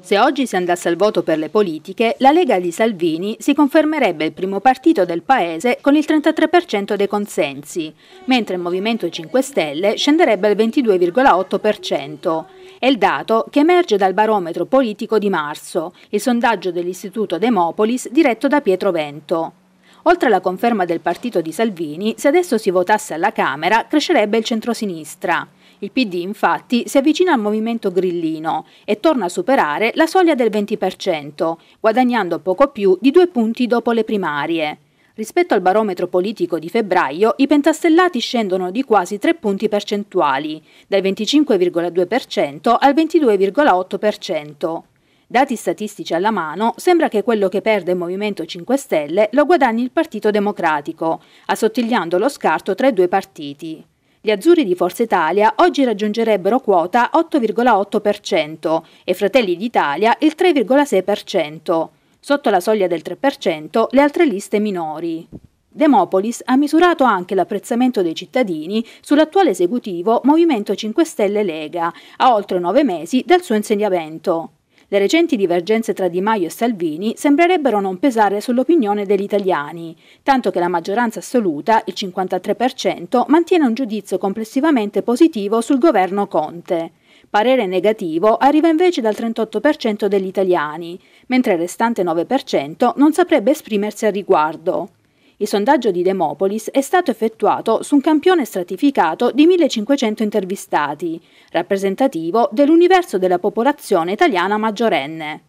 Se oggi si andasse al voto per le politiche, la Lega di Salvini si confermerebbe il primo partito del paese con il 33% dei consensi, mentre il Movimento 5 Stelle scenderebbe al 22,8%. È il dato che emerge dal barometro politico di marzo, il sondaggio dell'Istituto Demopolis diretto da Pietro Vento. Oltre alla conferma del partito di Salvini, se adesso si votasse alla Camera, crescerebbe il centrosinistra. Il PD infatti si avvicina al movimento grillino e torna a superare la soglia del 20%, guadagnando poco più di due punti dopo le primarie. Rispetto al barometro politico di febbraio, i pentastellati scendono di quasi 3 punti percentuali, dal 25,2% al 22,8%. Dati statistici alla mano, sembra che quello che perde il Movimento 5 Stelle lo guadagni il Partito Democratico, assottigliando lo scarto tra i due partiti. Gli azzurri di Forza Italia oggi raggiungerebbero quota 8,8% e Fratelli d'Italia il 3,6%, sotto la soglia del 3% le altre liste minori. Demopolis ha misurato anche l'apprezzamento dei cittadini sull'attuale esecutivo Movimento 5 Stelle Lega, a oltre nove mesi dal suo insediamento. Le recenti divergenze tra Di Maio e Salvini sembrerebbero non pesare sull'opinione degli italiani, tanto che la maggioranza assoluta, il 53%, mantiene un giudizio complessivamente positivo sul governo Conte. Parere negativo arriva invece dal 38% degli italiani, mentre il restante 9% non saprebbe esprimersi al riguardo. Il sondaggio di Demopolis è stato effettuato su un campione stratificato di 1500 intervistati, rappresentativo dell'universo della popolazione italiana maggiorenne.